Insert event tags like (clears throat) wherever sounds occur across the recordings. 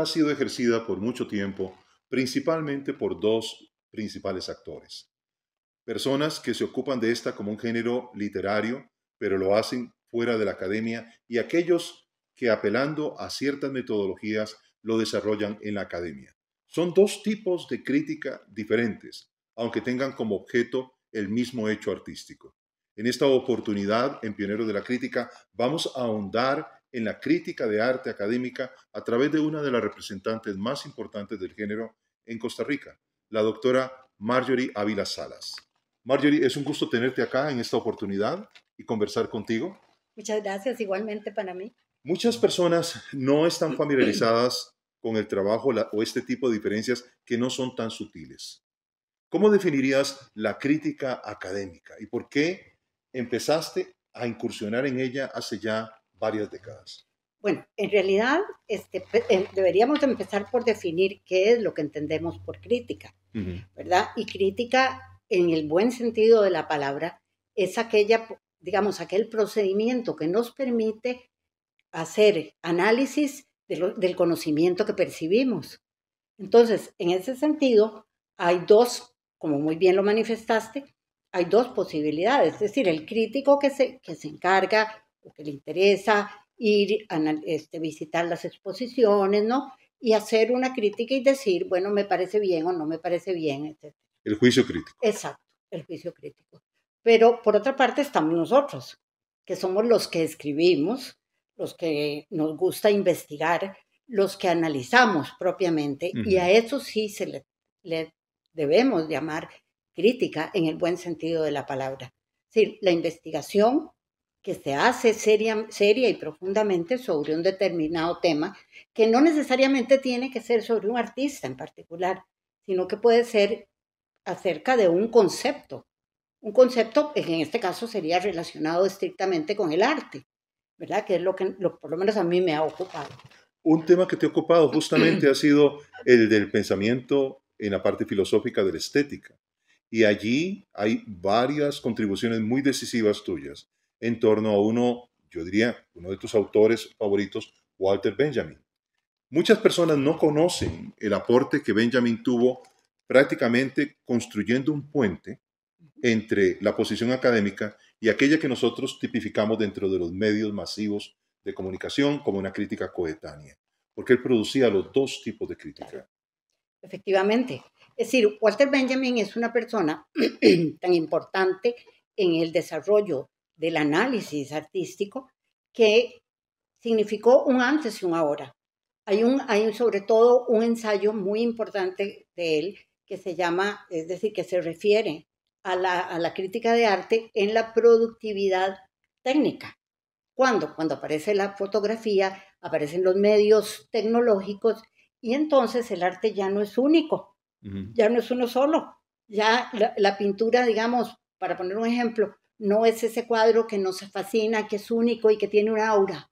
ha sido ejercida por mucho tiempo principalmente por dos principales actores. Personas que se ocupan de esta como un género literario, pero lo hacen fuera de la academia, y aquellos que apelando a ciertas metodologías lo desarrollan en la academia. Son dos tipos de crítica diferentes, aunque tengan como objeto el mismo hecho artístico. En esta oportunidad, en Pionero de la Crítica, vamos a ahondar en la crítica de arte académica a través de una de las representantes más importantes del género en Costa Rica, la doctora Marjorie Ávila Salas. Marjorie, es un gusto tenerte acá en esta oportunidad y conversar contigo. Muchas gracias, igualmente para mí. Muchas personas no están familiarizadas con el trabajo o este tipo de diferencias que no son tan sutiles. ¿Cómo definirías la crítica académica y por qué empezaste a incursionar en ella hace ya varias décadas? Bueno, en realidad este, em, deberíamos empezar por definir qué es lo que entendemos por crítica, ¿verdad? Y crítica, en el buen sentido de la palabra, es aquella, digamos, aquel procedimiento que nos permite hacer análisis del conocimiento que percibimos. Entonces, en ese sentido, hay dos, como muy bien lo manifestaste, hay dos posibilidades, es decir, el crítico que se, que se encarga que le interesa ir a este, visitar las exposiciones, ¿no? Y hacer una crítica y decir, bueno, me parece bien o no me parece bien, etc. El juicio crítico. Exacto, el juicio crítico. Pero por otra parte estamos nosotros, que somos los que escribimos, los que nos gusta investigar, los que analizamos propiamente, y a eso sí se le, le, debemos llamar crítica en el buen sentido de la palabra. Es la investigación que se hace seria, seria y profundamente sobre un determinado tema, que no necesariamente tiene que ser sobre un artista en particular, sino que puede ser acerca de un concepto. Un concepto que pues, en este caso sería relacionado estrictamente con el arte, ¿verdad? Que es lo que por lo menos a mí me ha ocupado. Un tema que te ha ocupado (clears throat) justamente ha sido el del pensamiento en la parte filosófica de la estética. Y allí hay varias contribuciones muy decisivas tuyas en torno a uno, yo diría, uno de tus autores favoritos, Walter Benjamin. Muchas personas no conocen el aporte que Benjamin tuvo prácticamente construyendo un puente entre la posición académica y aquella que nosotros tipificamos dentro de los medios masivos de comunicación como una crítica coetánea, porque él producía los dos tipos de crítica. Efectivamente. Es decir, Walter Benjamin es una persona (clears throat) tan importante en el desarrollo del análisis artístico que significó un antes y un ahora. Hay, un, hay sobre todo un ensayo muy importante de él que se llama, es decir, que se refiere a la, crítica de arte en la productividad técnica. ¿Cuándo? Cuando aparece la fotografía, aparecen los medios tecnológicos y entonces el arte ya no es único, ya no es uno solo. Ya la pintura, digamos, para poner un ejemplo, no es ese cuadro que nos fascina, que es único y que tiene una aura,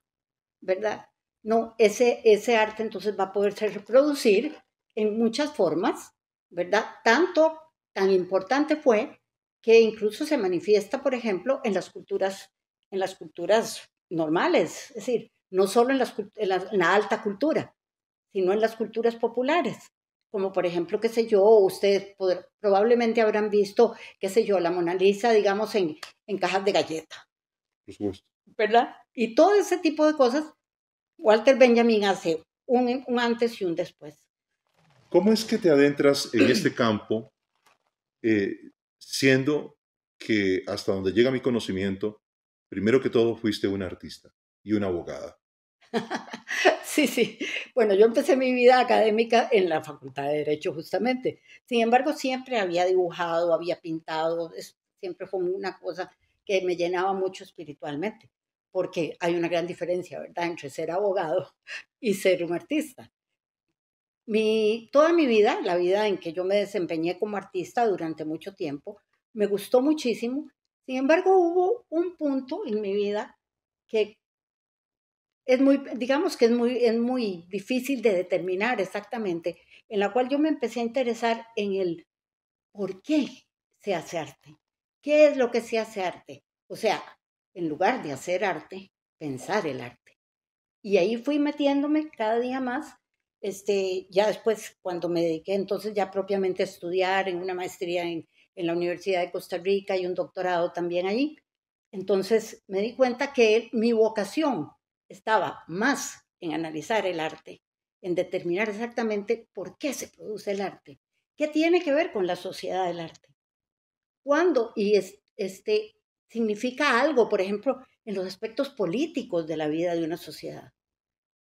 ¿verdad? No, ese, ese arte entonces va a poderse reproducir en muchas formas, ¿verdad? Tanto, tan importante fue que incluso se manifiesta, por ejemplo, en las culturas, en las culturas normales, es decir, no solo en la alta cultura, sino en las culturas populares como por ejemplo, qué sé yo, ustedes probablemente habrán visto, qué sé yo, la Mona Lisa, digamos, en, en cajas de galleta. ¿Verdad? Y todo ese tipo de cosas, Walter Benjamin hace un, un antes y un después. ¿Cómo es que te adentras en (clears throat) este campo, eh, siendo que hasta donde llega mi conocimiento, primero que todo fuiste una artista y una abogada? (laughs) sí, sí. Bueno, yo empecé mi vida académica en la Facultad de Derecho justamente. Sin embargo, siempre había dibujado, había pintado, siempre fue una cosa que me llenaba mucho espiritualmente, porque hay una gran diferencia, ¿verdad?, entre ser abogado (laughs) y ser un artista. Mi, toda mi vida, la vida en que yo me desempeñé como artista durante mucho tiempo, me gustó muchísimo. Sin embargo, hubo un punto en mi vida que es muy, digamos que es muy, muy difícil de determinar exactamente, en la cual yo me empecé a interesar en el por qué se hace arte, qué es lo que se hace arte. O sea, en lugar de hacer arte, pensar el arte. Y ahí fui metiéndome cada día más. Este, ya después, cuando me dediqué entonces ya propiamente a estudiar en una maestría en, en la Universidad de Costa Rica y un doctorado también allí, entonces me di cuenta que mi vocación estaba más en analizar el arte, en determinar exactamente por qué se produce el arte, qué tiene que ver con la sociedad del arte, cuándo y este significa algo, por ejemplo, en los aspectos políticos de la vida de una sociedad.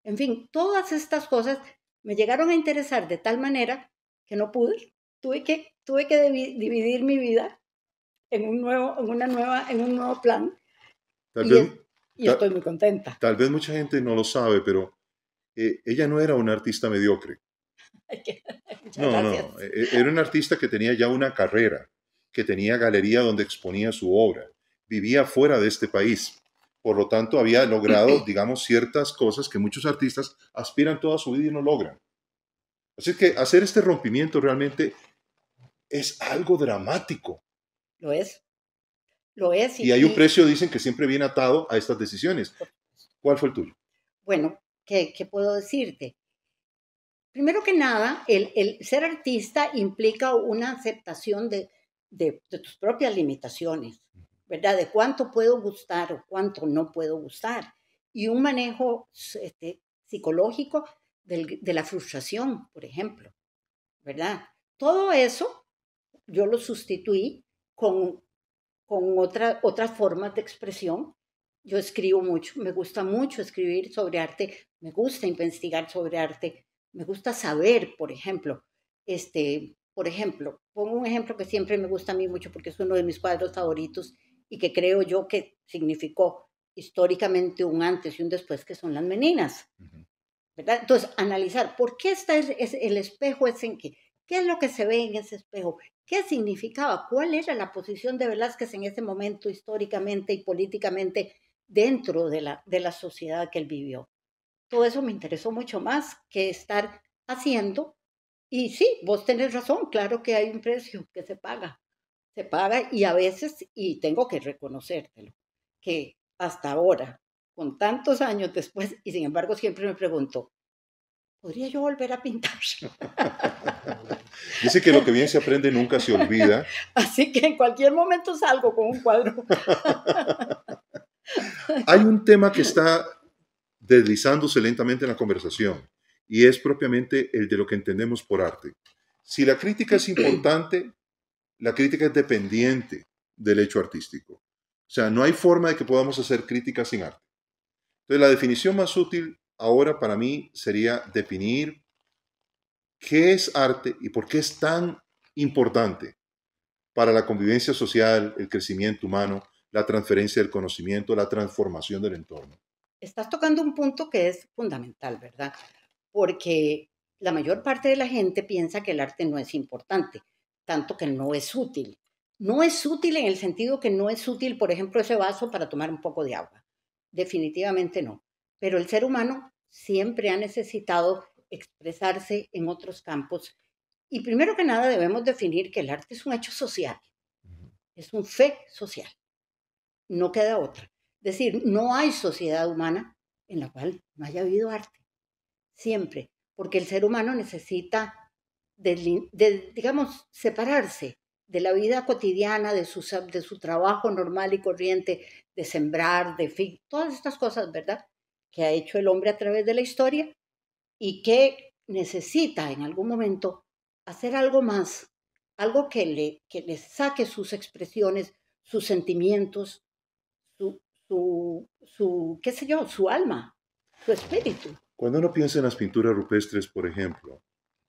En fin, todas estas cosas me llegaron a interesar de tal manera que no pude, tuve que, tuve que dividir mi vida en un nuevo, en una nueva, en un nuevo plan. Tal y estoy muy contenta. Tal vez mucha gente no lo sabe, pero eh, ella no era una artista mediocre. (laughs) (laughs) no, no, e, e, era una artista que tenía ya una carrera, que tenía galería donde exponía su obra, vivía fuera de este país. Por lo tanto, había logrado, (clears throat) digamos, ciertas cosas que muchos artistas aspiran toda su vida y no logran. Así que hacer este rompimiento realmente es algo dramático. Lo es es. Y, hay un precio, dicen, que siempre viene atado a estas decisiones. ¿Cuál fue el tuyo? Bueno, ¿qué, puedo decirte? Primero que nada, el, ser artista implica una aceptación de, tus propias limitaciones, ¿verdad? De cuánto puedo gustar o cuánto no puedo gustar. Y un manejo este, psicológico de la frustración, por ejemplo, ¿verdad? Todo eso yo lo sustituí con con otra, otras formas de expresión. Yo escribo mucho, me gusta mucho escribir sobre arte, me gusta investigar sobre arte, me gusta saber, por ejemplo, este, por ejemplo, pongo un ejemplo que siempre me gusta a mí mucho porque es uno de mis cuadros favoritos y que creo yo que significó históricamente un antes y un después, que son las meninas. Entonces, analizar por qué está el, el espejo es en qué? qué es lo que se ve en ese espejo, qué significaba, cuál era la posición de Velázquez en ese momento históricamente y políticamente dentro de la, de la sociedad que él vivió. Todo eso me interesó mucho más que estar haciendo. Y sí, vos tenés razón, claro que hay un precio que se paga, se paga y a veces, y tengo que reconocértelo, que hasta ahora, con tantos años después, y sin embargo siempre me pregunto, podría yo volver a pintar. (laughs) Dice que lo que bien se aprende nunca se olvida. Así que en cualquier momento salgo con un cuadro. (laughs) Hay un tema que está deslizándose lentamente en la conversación y es propiamente el de lo que entendemos por arte. Si la crítica es importante, la crítica es dependiente del hecho artístico. O sea, no hay forma de que podamos hacer crítica sin arte. Entonces, la definición más útil ahora para mí sería definir qué es arte y por qué es tan importante para la convivencia social, el crecimiento humano, la transferencia del conocimiento, la transformación del entorno. Estás tocando un punto que es fundamental, ¿verdad? Porque la mayor parte de la gente piensa que el arte no es importante, tanto que no es útil. No es útil en el sentido que no es útil, por ejemplo, ese vaso para tomar un poco de agua. Definitivamente no pero el ser humano siempre ha necesitado expresarse en otros campos. Y primero que nada debemos definir que el arte es un hecho social, es un fe social, no queda otra. Es decir, no hay sociedad humana en la cual no haya habido arte, siempre, porque el ser humano necesita, digamos, separarse de la vida cotidiana, de su, de su trabajo normal y corriente, de sembrar, de fin, todas estas cosas, ¿verdad? que ha hecho el hombre a través de la historia y que necesita en algún momento hacer algo más, algo que le, que le saque sus expresiones, sus sentimientos, su, su, sé yo, su alma, su espíritu. Cuando uno piensa en las pinturas rupestres, por ejemplo,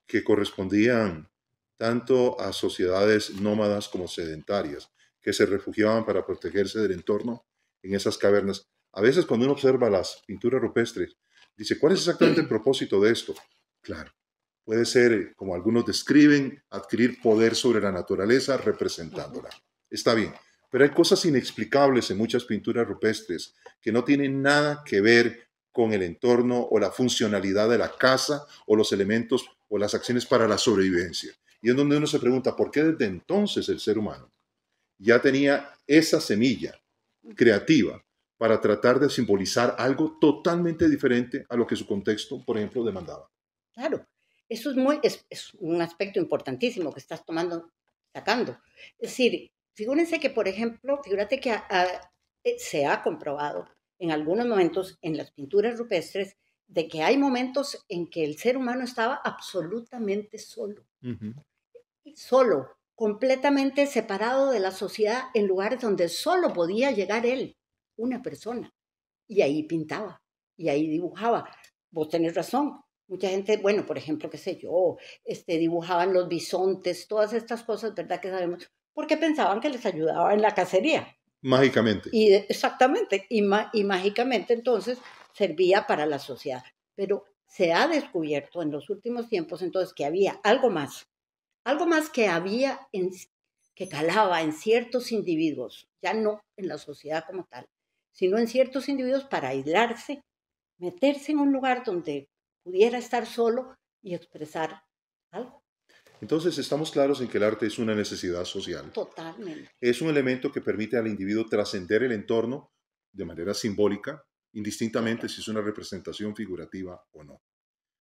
que correspondían tanto a sociedades nómadas como sedentarias, que se refugiaban para protegerse del entorno en esas cavernas, a veces cuando uno observa las pinturas rupestres, dice, ¿cuál es exactamente el propósito de esto? Claro, puede ser, eh, como algunos describen, adquirir poder sobre la naturaleza representándola. Está bien, pero hay cosas inexplicables en muchas pinturas rupestres que no tienen nada que ver con el entorno o la funcionalidad de la casa o los elementos o las acciones para la sobrevivencia. Y es donde uno se pregunta, ¿por qué desde entonces el ser humano ya tenía esa semilla creativa para tratar de simbolizar algo totalmente diferente a lo que su contexto, por ejemplo, demandaba. Claro, eso es, muy, un aspecto importantísimo que estás tomando, sacando. Es decir, figúrense que, por ejemplo, figúrate que ah, ah, eh, se ha comprobado en algunos momentos en las pinturas rupestres de que hay momentos en que el ser humano estaba absolutamente solo, solo, completamente separado de la sociedad en lugares donde solo podía llegar él una persona. Y ahí pintaba, y ahí dibujaba. Vos tenés razón. Mucha gente, bueno, por ejemplo, qué sé yo, este, dibujaban los bisontes, todas estas cosas, ¿verdad? Que sabemos, porque pensaban que les ayudaba en la cacería. Mágicamente. Y, exactamente, y, y mágicamente entonces servía para la sociedad. Pero se ha descubierto en los últimos tiempos entonces que había algo más, algo más que había en, que calaba en ciertos individuos, ya no en la sociedad como tal, sino en ciertos individuos para aislarse, meterse en un lugar donde pudiera estar solo y expresar algo. Entonces estamos claros en que el arte es una necesidad social. Totalmente. Es un elemento que permite al individuo trascender el entorno de manera simbólica, indistintamente si es una representación figurativa o no.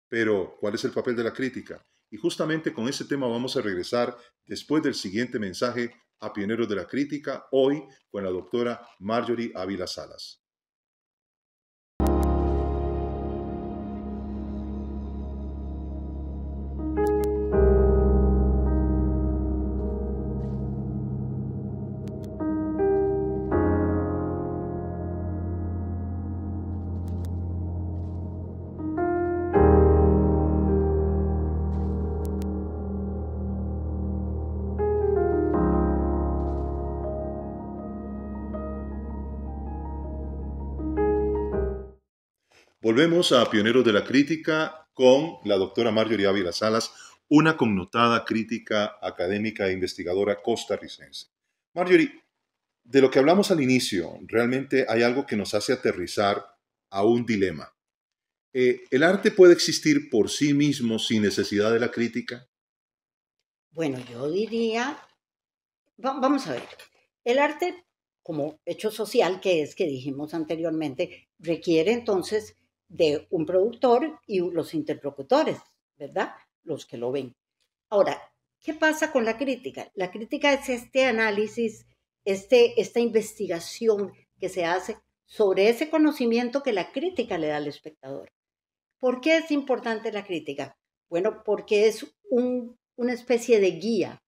Pero, ¿cuál es el papel de la crítica? Y justamente con ese tema vamos a regresar después del siguiente mensaje a Pioneros de la Crítica, hoy con la doctora Marjorie Ávila Salas. Volvemos a Pioneros de la Crítica con la doctora Marjorie Ávila Salas, una connotada crítica académica e investigadora costarricense. Marjorie, de lo que hablamos al inicio, realmente hay algo que nos hace aterrizar a un dilema. Eh, ¿El arte puede existir por sí mismo sin necesidad de la crítica? Bueno, yo diría, vamos a ver, el arte como hecho social que es que dijimos anteriormente, requiere entonces de un productor y los interlocutores, ¿verdad? Los que lo ven. Ahora, ¿qué pasa con la crítica? La crítica es este análisis, este, esta investigación que se hace sobre ese conocimiento que la crítica le da al espectador. ¿Por qué es importante la crítica? Bueno, porque es una especie de guía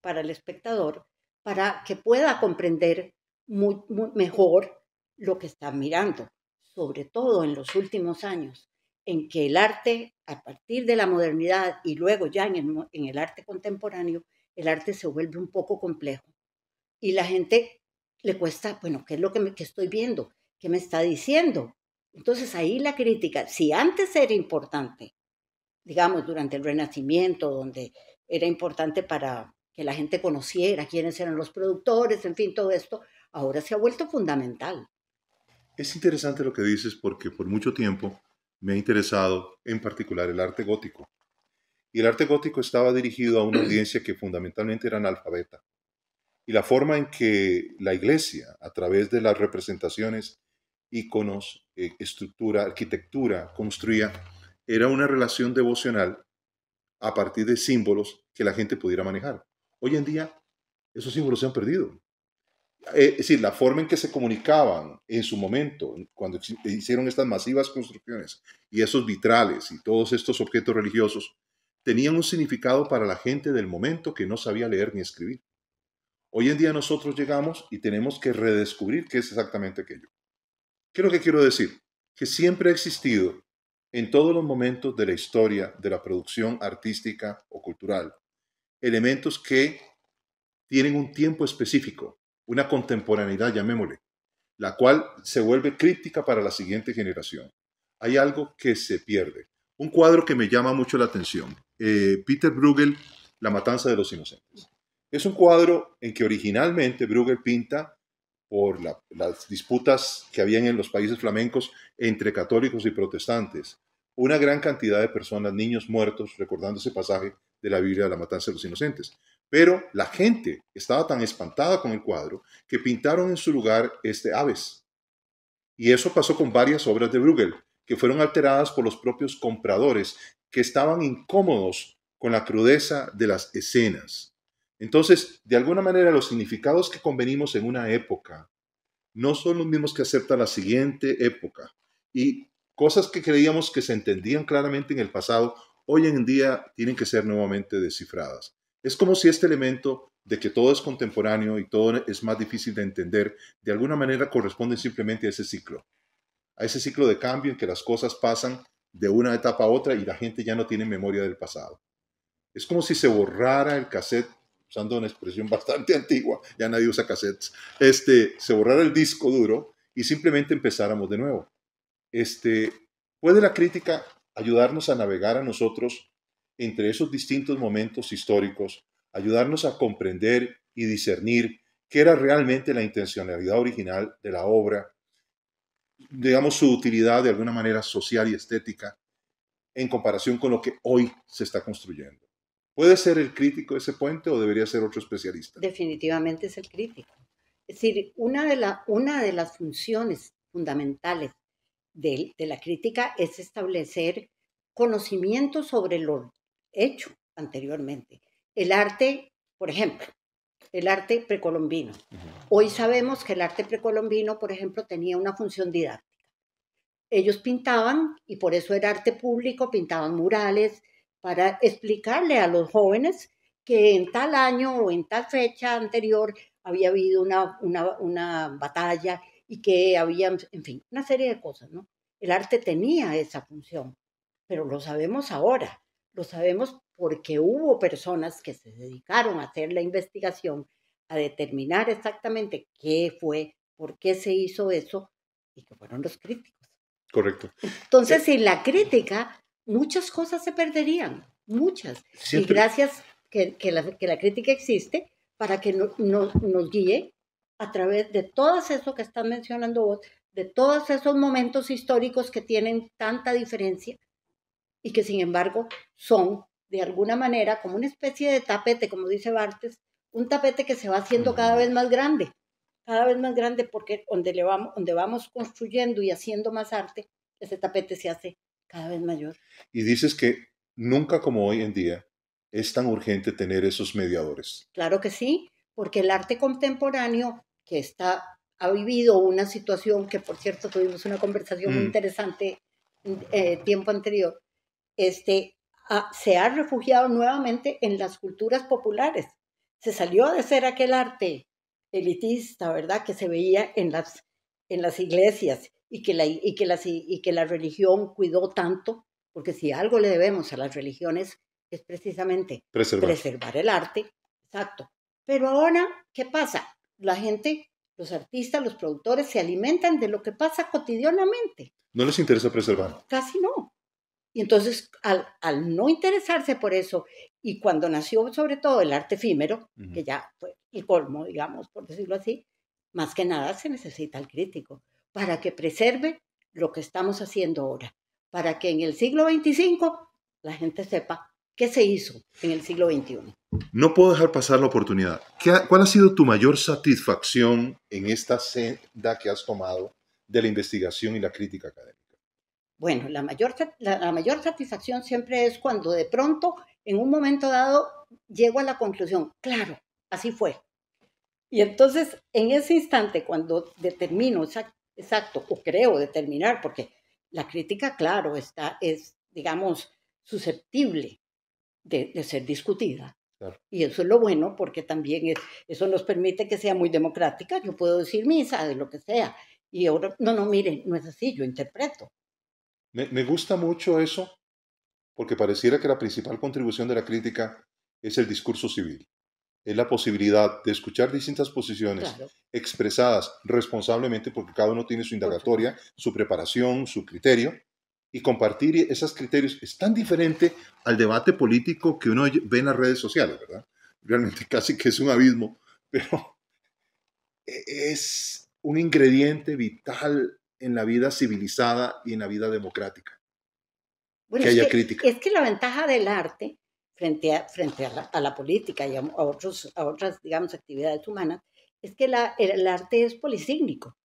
para el espectador para que pueda comprender mejor lo que está mirando sobre todo en los últimos años, en que el arte, a partir de la modernidad y luego ya en el, arte contemporáneo, el arte se vuelve un poco complejo. Y la gente le cuesta, bueno, ¿qué es lo que, que estoy viendo? ¿Qué me está diciendo? Entonces ahí la crítica, si antes era importante, digamos, durante el Renacimiento, donde era importante para que la gente conociera quiénes eran los productores, en fin, todo esto, ahora se ha vuelto fundamental. Es interesante lo que dices porque por mucho tiempo me ha interesado en particular el arte gótico. Y el arte gótico estaba dirigido a una (clears throat) audiencia que fundamentalmente era analfabeta. Y la forma en que la iglesia, a través de las representaciones, íconos, eh, estructura, arquitectura, construía, era una relación devocional a partir de símbolos que la gente pudiera manejar. Hoy en día, esos símbolos se han perdido. Eh, es decir, la forma en que se comunicaban en su momento, cuando hicieron estas masivas construcciones y esos vitrales y todos estos objetos religiosos, tenían un significado para la gente del momento que no sabía leer ni escribir. Hoy en día nosotros llegamos y tenemos que redescubrir qué es exactamente aquello. ¿Qué es lo que quiero decir? Que siempre ha existido en todos los momentos de la historia de la producción artística o cultural elementos que tienen un tiempo específico una contemporaneidad, llamémosle, la cual se vuelve crítica para la siguiente generación. Hay algo que se pierde. Un cuadro que me llama mucho la atención, eh, Peter Bruegel, La Matanza de los Inocentes. Es un cuadro en que originalmente Bruegel pinta por las disputas que habían en los países flamencos entre católicos y protestantes. Una gran cantidad de personas, niños muertos, recordando ese pasaje de la Biblia la matanza de los inocentes. Pero la gente estaba tan espantada con el cuadro que pintaron en su lugar este aves. Y eso pasó con varias obras de Bruegel, que fueron alteradas por los propios compradores, que estaban incómodos con la crudeza de las escenas. Entonces, de alguna manera, los significados que convenimos en una época no son los mismos que acepta la siguiente época. Y cosas que creíamos que se entendían claramente en el pasado, hoy en día tienen que ser nuevamente descifradas. Es como si este elemento de que todo es contemporáneo y todo es más difícil de entender, de alguna manera corresponde simplemente a ese ciclo, a ese ciclo de cambio en que las cosas pasan de una etapa a otra y la gente ya no tiene memoria del pasado. Es como si se borrara el cassette, usando una expresión (laughs) bastante antigua, ya nadie usa cassettes, este, se borrara el disco duro y simplemente empezáramos de nuevo. Este, ¿Puede la crítica ayudarnos a navegar a nosotros entre esos distintos momentos históricos, ayudarnos a comprender y discernir qué era realmente la intencionalidad original de la obra, digamos su utilidad de alguna manera social y estética en comparación con lo que hoy se está construyendo. ¿Puede ser el crítico ese puente o debería ser otro especialista? Definitivamente es el crítico. Es decir, una de, la, una de las funciones fundamentales de, la crítica es establecer conocimiento sobre lo hecho anteriormente. El arte, por ejemplo, el arte precolombino. Hoy sabemos que el arte precolombino, por ejemplo, tenía una función didáctica. Ellos pintaban, y por eso era arte público, pintaban murales para explicarle a los jóvenes que en tal año o en tal fecha anterior había habido una, batalla y que había, en fin, una serie de cosas, ¿no? El arte tenía esa función, pero lo sabemos ahora. Lo sabemos porque hubo personas que se dedicaron a hacer la investigación, a determinar exactamente qué fue, por qué se hizo eso y que fueron los críticos. Correcto. Eh, Entonces, sin la crítica, muchas cosas se perderían, muchas. Y gracias que, que, la, que, la, crítica existe para que no, nos guíe a través de todo eso que estás mencionando vos, de todos esos momentos históricos que tienen tanta diferencia y que sin embargo son de alguna manera como una especie de tapete, como dice Bartes, un tapete que se va haciendo cada vez más grande, cada vez más grande porque donde, le vamos, donde vamos construyendo y haciendo más arte, ese tapete se hace cada vez mayor. Y dices que nunca como hoy en día es tan urgente tener esos mediadores. Claro que sí, porque el arte contemporáneo que está ha vivido una situación que, por cierto, tuvimos una conversación muy mm. interesante eh, tiempo anterior, este, ah, se ha refugiado nuevamente en las culturas populares. Se salió de ser aquel arte elitista, ¿verdad?, que se veía en las, en las iglesias y que la, y que y que la religión cuidó tanto, porque si algo le debemos a las religiones es precisamente preservar, preservar el arte, exacto. Pero ahora, ¿qué pasa? La gente los artistas, los productores se alimentan de lo que pasa cotidianamente. ¿No les interesa preservar? Casi no. Y entonces, al, no interesarse por eso, y cuando nació sobre todo el arte efímero, que ya fue el colmo, digamos, por decirlo así, más que nada se necesita el crítico para que preserve lo que estamos haciendo ahora, para que en el siglo XXV la gente sepa qué se hizo en el siglo XXI. No puedo dejar pasar la oportunidad. ¿Qué, ¿Cuál ha sido tu mayor satisfacción en esta senda que has tomado de la investigación y la crítica académica? Bueno, la mayor, la, mayor satisfacción siempre es cuando de pronto, en un momento dado, llego a la conclusión, claro, así fue. Y entonces, en ese instante, cuando determino exacto, o creo determinar, porque la crítica, claro, está, es, digamos, susceptible de, ser discutida, Y eso es lo bueno porque también eso nos permite que sea muy democrática. Yo puedo decir misa de lo que sea. Y ahora, no, no, miren, no es así, yo interpreto. Me, gusta mucho eso porque pareciera que la principal contribución de la crítica es el discurso civil, es la posibilidad de escuchar distintas posiciones expresadas responsablemente porque cada uno tiene su indagatoria, su preparación, su criterio, y compartir esos criterios es tan diferente al debate político que uno ve en las redes sociales, ¿verdad? Realmente (laughs) casi que es un abismo, pero (laughs) e, es un ingrediente vital en la vida civilizada y en la vida democrática. que haya crítica. Es que la ventaja del arte frente a, frente a, la, política y a, otros, otras, digamos, actividades humanas, es que el, arte es polisígnico.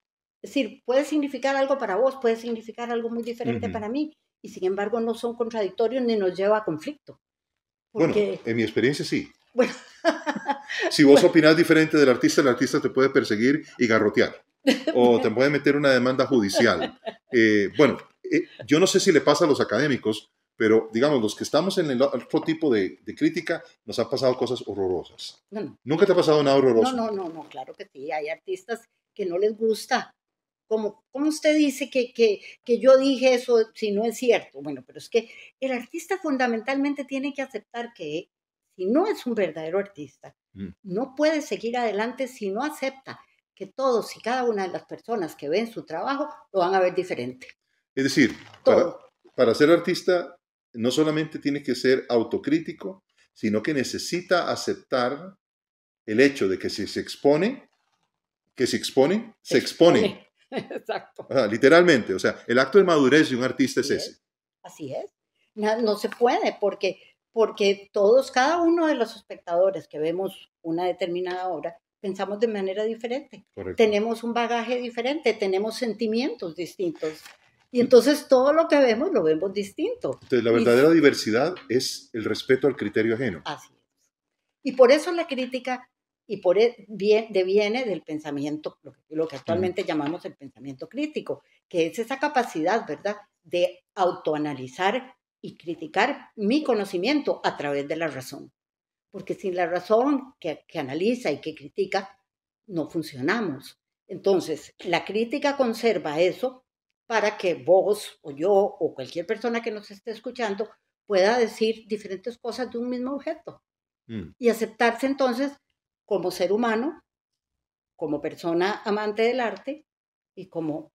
Es decir, puede significar algo para vos, puede significar algo muy diferente para mí, y sin embargo no son contradictorios ni nos lleva a conflicto. Bueno, en mi experiencia sí. Bueno. (laughs) si vos opinas opinás diferente del artista, el artista te puede perseguir y garrotear o te puede meter una demanda judicial. Eh, bueno, eh, yo no sé si le pasa a los académicos, pero digamos, los que estamos en el otro tipo de, crítica, nos han pasado cosas horrorosas. ¿Nunca te ha pasado nada horroroso? No, no, no, claro que sí. Hay artistas que no les gusta. Como, como usted dice que, que, yo dije eso si no es cierto? Bueno, pero es que el artista fundamentalmente tiene que aceptar que si no es un verdadero artista, mm. no puede seguir adelante si no acepta que todos y cada una de las personas que ven su trabajo lo van a ver diferente. Es decir, para, ser artista no solamente tiene que ser autocrítico, sino que necesita aceptar el hecho de que si se expone, que se expone, se expone. (laughs) Exacto. literalmente, o sea, el acto de madurez de un artista es ese. Así es. No, se puede porque porque todos, cada uno de los espectadores que vemos una determinada obra, pensamos de manera diferente, tenemos un bagaje diferente, tenemos sentimientos distintos. Y mm. entonces todo lo que vemos lo vemos distinto. Entonces, la verdadera diversidad es el respeto al criterio ajeno. Así es. Y por eso la crítica y por bien, e, viene del pensamiento, lo, que mm. actualmente llamamos el pensamiento crítico, que es esa capacidad, ¿verdad?, de autoanalizar y criticar mi conocimiento a través de la razón porque sin la razón que, analiza y que critica, no funcionamos. Entonces, la crítica conserva eso para que vos o yo o cualquier persona que nos esté escuchando pueda decir diferentes cosas de un mismo objeto mm. y aceptarse entonces como ser humano, como persona amante del arte y como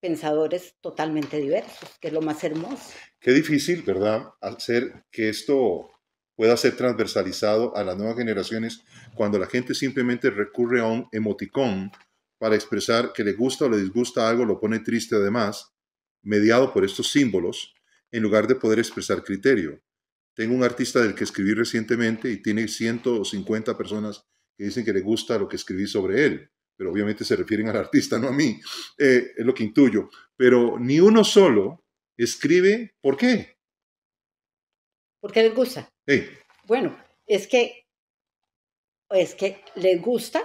pensadores totalmente diversos, que es lo más hermoso. Qué difícil, ¿verdad? al ser que esto pueda ser transversalizado a las nuevas generaciones cuando la gente simplemente recurre a un emoticón para expresar que le gusta o le disgusta algo, lo pone triste además, mediado por estos símbolos, en lugar de poder expresar criterio. Tengo un artista del que escribí recientemente y tiene 150 personas que dicen que le gusta lo que escribí sobre él, pero obviamente se refieren al artista, no a mí, eh, es lo que intuyo. Pero ni uno solo escribe por qué. ¿Por qué les gusta? Sí. Bueno, es que, es que les gusta.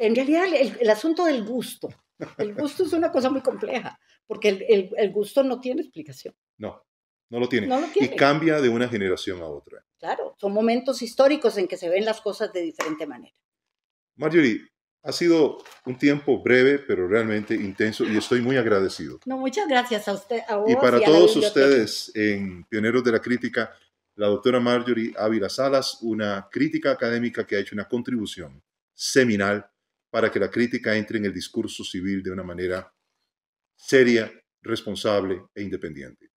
En realidad, el, asunto del gusto. El gusto es una cosa muy compleja, porque el, gusto no tiene explicación. No, no lo, tiene. no lo tiene. Y cambia de una generación a otra. Claro, son momentos históricos en que se ven las cosas de diferente manera. Marjorie, ha sido un tiempo breve, pero realmente intenso y estoy muy agradecido. No, muchas gracias a usted. y para todos ustedes en Pioneros de la Crítica, la doctora Marjorie Ávila Salas, una crítica académica que ha hecho una contribución seminal para que la crítica entre en el discurso civil de una manera seria, responsable e independiente.